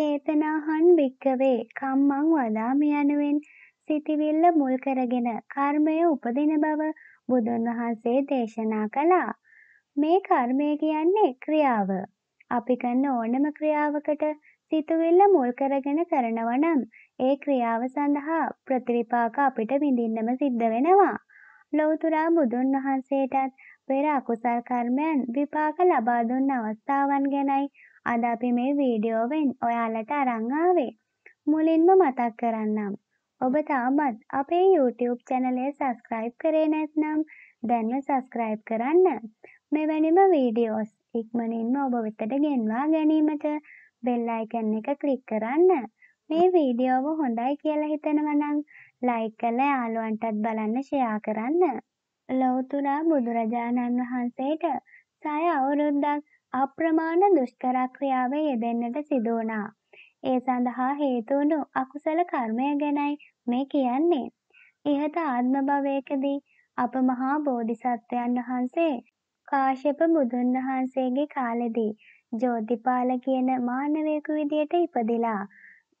චේතනාහං භික්කවේ කම්මං වදාමි යනුවෙන් සිතිවිල්ල මුල් කරගෙන කර්මය උපදින බව බුදුන් වහන්සේ දේශනා කළා. මේ කර්මය කියන්නේ ක්‍රියාව. අපි කරන ඕනම ක්‍රියාවකට සිතුවිල්ල මුල් කරගෙන කරනවා නම් ඒ ක්‍රියාව සඳහා ප්‍රතිවිපාක අපිට විඳින්නම සිද්ධ වෙනවා. ලෞතර බුදුන් වහන්සේටත් පෙර අකුසල් කර්මයන් විපාක ලබා දුන්න අවස්ථාවන් ගැනයි අද අපි මේ වීඩියෝවෙන් ඔයාලට අරන් ආවේ. මුලින්ම මතක් කරන්නම්. ඔබ තාමත් අපේ YouTube channel එක subscribe කරේ නැත්නම් දැන්ම subscribe කරන්න. මෙවැනිම වීඩියෝස් ඉක්මනින්ම ඔබ වෙතට ගෙන්වා ගැනීමට බෙල් අයිකන් එක ක්ලික් කරන්න. මේ වීඩියෝව හොඳයි කියලා හිතනවනම් ලයික් කරලා යාළුවන්ටත් බලන්න ෂෙයා කරන්න. ලෝතුරා බුදුරජාණන් වහන්සේට සය අවුරුද්දක් අප්‍රමාණ දුෂ්කර ක්‍රියාව යෙදෙන්නට සිදු වුණා. ඒ සඳහා හේතු වුණු අකුසල කර්මය ගැනයි මේ කියන්නේ. ইহත ආත්ම භවයකදී අප මහා බෝධිසත්වයන් වහන්සේ කාශ්‍යප බුදුන් වහන්සේගේ කාලෙදී ජෝතිපාල කියන මානවයෙකු විදියට ඉපදිලා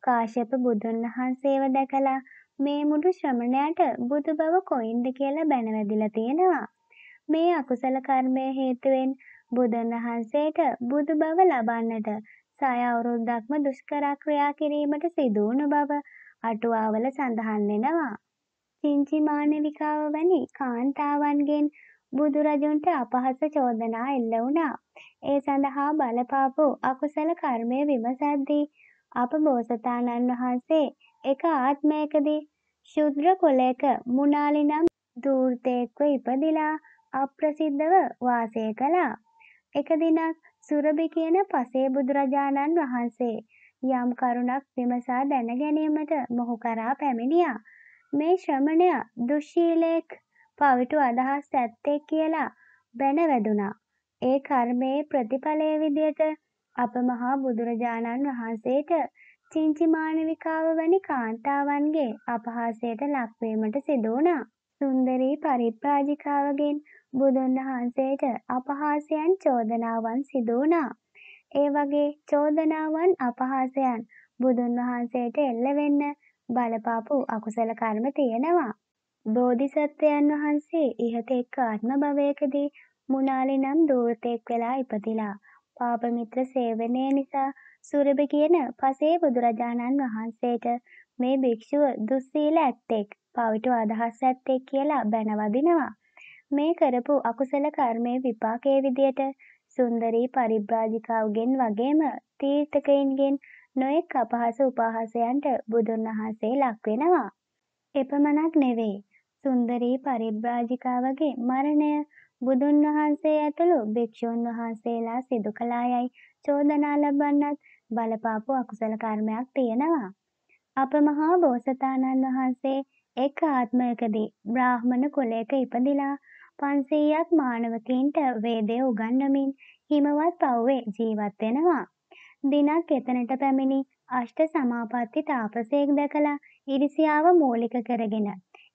කාශ්‍යප බුදුන් වහන්සේව දැකලා මේ මුඩු ශ්‍රමණයාට බුදු බව කොයින්ද කියලා බැනවැදිලා තියෙනවා. මේ අකුසල කර්මය හේතුවෙන් බුදුන් වහන්සේට බුදු බව ලබන්නට සය අවුරුද්දක්ම දුෂ්කර ක්‍රියා කිරීමට සිදු වුණු බව අටුවාවල සඳහන් වෙනවා. චින්චි මානවිකාව වැනි කාන්තාවන්ගෙන් බුදුරජුන්ට අපහස චෝදනා එල්ල වුණා. ඒ සඳහා බලපාපු අකුසල කර්මය විමසද්දී අප බෝසතාණන් වහන්සේ එක ආත්මයකදී ශුද්‍ර කොලයක මුණාලි නම් දූර්තයෙක්ව ඉපදිලා අප්‍රසිද්ධව වාසය කළා. එක දිනක් සුරභි කියන පසේ බුදුරජාණන් වහන්සේ යම් කරුණක් විමසා දැන ගැනීමට මොහු කරා පැමිණියා. මේ ශ්‍රමණයා දුශීලයෙක් පවිටු අදහස් ඇත්තේ කියලා බැන වැදුනා. ඒ කර්මයේ ප්‍රතිඵලය විදියට අප මහා බුදුරජාණන් වහන්සේට චිංචි මානවිකාව වැනි කාන්තාවන්ගේ අපහාසයට ලක්වීමට සිදුණා. සුන්දරී පරිප්‍රාජිකාවගෙන් බුදුන් වහන්සේට අපහාසයන් චෝදනාවන් සිදුණා. ඒ වගේ චෝදනාවන් අපහාසයන් බුදුන් වහන්සේට එල්ල වෙන්න බලපාපු අකුසල කර්ම තියෙනවා. බෝධිසත්වයන් වහන්සේ ඉහත එක් ආත්ම භවයකදී මුණාලි නම් දූර්තෙක් වෙලා ඉපදිලා පාපමිත්‍ර සේවනය නිසා සුරභ කියන පසේ බුදුරජාණන් වහන්සේට මේ භික්ෂුව දුස්සීල ඇත්තෙක් පවිටු අදහස් ඇත්තෙක් කියලා බැනවදිනවා. මේ කරපු අකුසල කර්මය විපාකයේ විදියට සුන්දරී පරිබ්‍රාජිකාවගෙන් වගේම තීර්ථකයින්ගෙන් නොයෙක් අපහස උපහාසයන්ට බුදුන් වහන්සේ ලක් වෙනවා. එපමණක් නෙවෙයි. සුන්දරී පරිබ්‍රාජිකාවගේ මරණය බුදුන් වහන්සේ ඇතුළු භික්ෂූන් වහන්සේලා සිදු කළා යයි චෝදනා ලබන්නත් බලපාපු අකුසල කර්මයක් තියෙනවා. අප මහා බෝසතාණන් වහන්සේ එක් ආත්මයකදී බ්‍රාහ්මණ කුලයක ඉපදිලා 500ක් මානවකීන්ට වේදය උගන්වමින් හිමවත් පව්වේ ජීවත් වෙනවා. දිනක් එතනට පැමිණි අෂ්ට සමාපatti තාපසයෙක් දැකලා ඉරිසියාව මූලික කරගෙන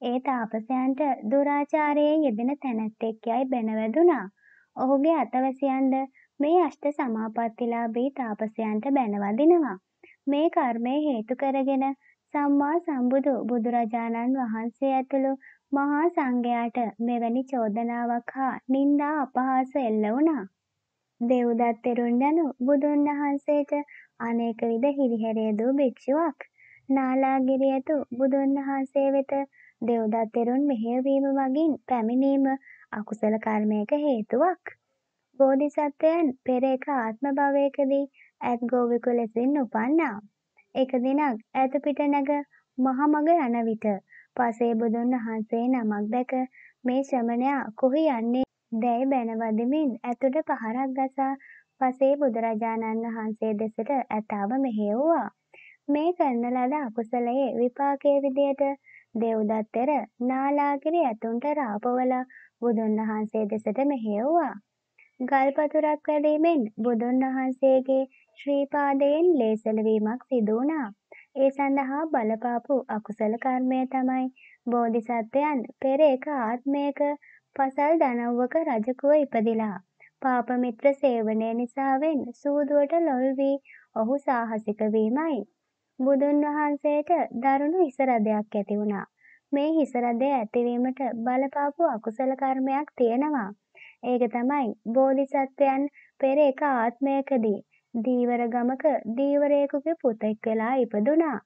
ඒ තාපසයන්ට දුරාචාරයේ යෙදෙන තැනැත්තෙක් යයි බැනවැදුනා. ඔහුගේ අතවැසියන්ද මේ අෂ්ට සමාපත්තිලාභී තාපසයන්ට බැනවදිනවා. මේ කර්මය හේතු කරගෙන සම්මා සම්බුදු බුදුරජාණන් වහන්සේ ඇතුළු මහා සංඝයාට මෙවැනි චෝදනාවක් හා නින්දා අපහාස එල්ල වුණා. දෙව්දත් තෙරුන්දනු බුදුන් වහන්සේට අනේක විද හිරිහැරේ දූ භික්ෂුවක් නාලාගිරියතු බුදුන් වහන්සේ වෙත දෙව්දත් තෙරුන් මෙහෙයවීම මගින් පැමිණීම අකුසල කර්මයක හේතුවක්. බෝධිසත්වයන් පෙර එක ආත්ම භවයකදී ඇත් ගෝවෙකු ලෙසින් උපන්නා. එක දිනක් ඇත පිට නැග මහමග යන විට පසේ බුදුන් වහන්සේ නමක් දැක මේ ශ්‍රමණයා කොහි යන්නේ දැයි බැනවදමින් ඇතුට පහරක් ගසා පසේ බුදුරජාණන් වහන්සේ දෙසට ඇතාව මෙහෙව්වා. මේ කරන ලද අකුසලයේ විපාකයේ විදියට දෙව්දත්තෙර නාලාගිරි ඇතුන්ට රාපවලා බුදුන් වහන්සේ දෙසට මෙහෙව්වා. ගල්පතුරක් වැඩීමෙන් බුදුන් වහන්සේගේ ශ්‍රී පාදයෙන් ලේසලවීමක් සිදු වුණා. ඒ සඳහා බලපාපු අකුසල කර්මය තමයි බෝධිසත්වයන් පෙර එක ආත්මයක පසල් දනව්වක රජකුව ඉපදිලා. පාපමිත්‍ර සේවනය නිසාවෙන් සූදුවට ලොල් වී ඔහු සාහසික වීමයි. බුදුන් වහන්සේට දරුණු හිසරදයක් ඇති වුණා. මේ හිසරදය ඇතිවීමට බලපාපු අකුසල කර්මයක් තියෙනවා. ඒක තමයි බෝධිසත්වයන් පෙර එක ආත්මයකදී දීවර ගමක දීවරයෙකුගේ පුතෙක් වෙලා ඉපදුනා.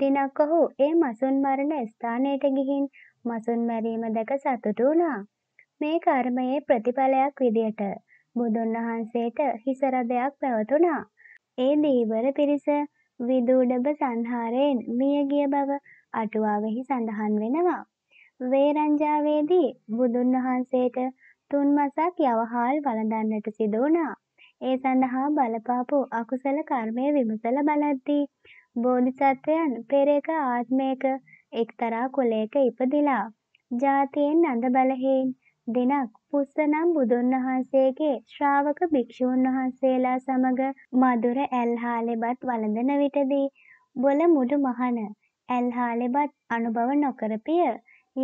දිනක් ඔහු ඒ මසුන් මරණ ස්ථානයට ගිහින් මසුන් මැරීම දැක සතුටු වුණා. මේ කර්මයේ ප්‍රතිඵලයක් විදියට බුදුන් වහන්සේට හිසරදයක් පැවතුණා. ඒ දීවර පිරිස විදූඩබ සංහාරයෙන් මියගිය බව අටුවාවෙහි සඳහන් වෙනවා. වේරංජාවේදී බුදුන් වහන්සේට තුන් මසක් යවහාල් වළඳන්නට සිදු වුණා. ඒ සඳහා බලපාපු අකුසල කර්මය විමසල බලද්දී බෝධිසත්වයන් පෙරේක ආත්මයක එක්තරා කුලයක ඉපදිලා ජාතියෙන් අඳ බලහෙන් දිනක් පුස්සනම් බුදුන් වහන්සේගේ ශ්‍රාවක භික්ෂූන් වහන්සේලා සමග මధుර ඇල්හාලෙබත් වළඳන විටදී බොල මුඩු මහන ඇල්හාලෙබත් අනුභව නොකරපිය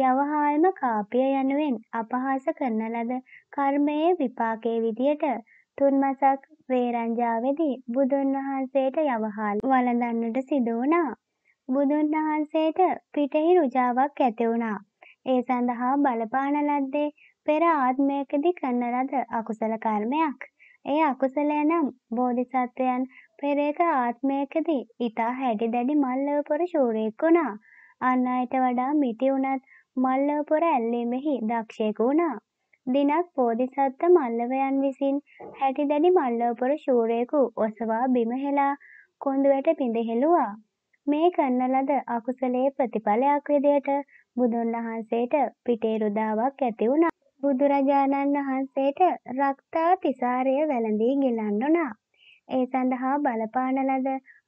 යවහාල්ම කාපිය යනුවෙන් අපහාස කරන ලද කර්මයේ විපාකයේ විදියට තුන්මසක් වේරංජාවේදී බුදුන් වහන්සේට යවහාල් වළඳන්නට සිදු වුණා. බුදුන් වහන්සේට පිටෙහි රුජාවක් ඇති වුණා. ඒ සඳහා බලපාන ලද්දේ පෙර ආත්මයකදී කරන ලද අකුසල කර්මයක්. එය අකුසලය නම් බෝධිසත්වයන් පෙර එක ආත්මයකදී ඊතා හැඩි දැඩි මල්ලවපොර ශූරයෙක් වුණා. අන් අයට වඩා මිටි වුණත් මල්ලවපොර ඇල්ලීමෙහි දක්ෂයෙකු වුණා. දිනක් බෝධිසත්ව මල්ලවයන් විසින් හැටි දැඩි මල්ලවපොර ශූරයෙකු ඔසවා බිම හෙලා කොඳුයට පිඳහෙළුවා. මේ කරන ලද අකුසලයේ ප්‍රතිඵලයක් විදියට බුදුන් වහන්සේට පිටේ රුදාවක් ඇති වුණා. බුදුරජාණන් වහන්සේට රක්තා තිසාරය වැළඳී ගෙලන්නුනා. ඒ සඳහා බලපාන ලද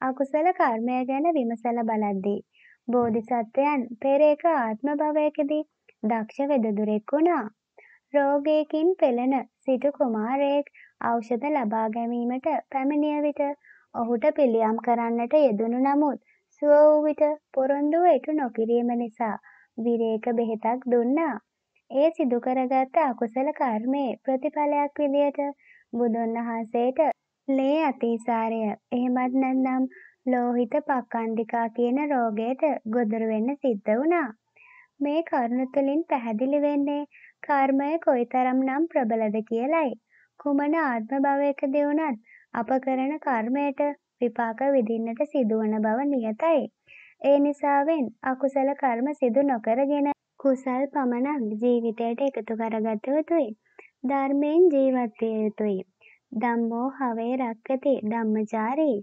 අකුසල කර්මය ගැන විමසල බලද්දී බෝධිසත්වයන් පෙර එක ආත්ම භවයකදී දක්ෂ වෙදදුරෙක් වුණා. රෝගයකින් පෙළෙන සිටු කුමාරයෙක් ඖෂධ ලබා ගැනීමට පැමිණිය විට ඔහුට පිළියම් කරන්නට යෙදුණු නමුත් සුව වූ විට පොරොන්දුව ඉටු නොකිරීම නිසා විරේක බෙහෙතක් දුන්නා. ඒ සිදු කරගත් අකුසල කර්මයේ ප්‍රතිඵලයක් විදියට බුදුන් වහන්සේට ලේ අතිසාරය එහෙමත් නැත්නම් ලෝහිත පක්ඛන්දිකා කියන රෝගයට ගොදුරු වෙන්න සිද්ධ වුණා. මේ කරුණ තුළින් පැහැදිලි වෙන්නේ කර්මය කොයිතරම්නම් ප්‍රබලද කියලයි. කුමන ආත්ම භවයකදී වුණත් අප කරන කර්මයට විපාක විඳින්නට සිදුවන බව නියතයි. ඒ නිසාවෙන් අකුසල කර්ම සිදු නොකරගෙන කුසල් පමණක් ජීවිතයට එකතු කරගත යුතුයි. ධර්මයෙන් ජීවත් විය යුතුයි. ධම්මෝ හවේ රක්කති ධම්මචාරී.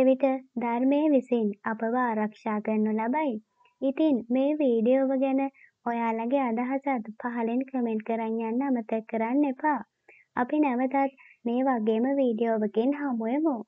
එවිට ධර්මය විසින් අපව ආරක්ෂා කරනු ලබයි. ඉතින් මේ වීඩියෝව ගැන ඔයාලගේ අදහසත් පහලින් කමෙන්ට් කරන්න යන්න අමතක කරන්න එපා. අපි නැවතත් මේ වගේම වීඩියෝවකින් හමුවෙමු.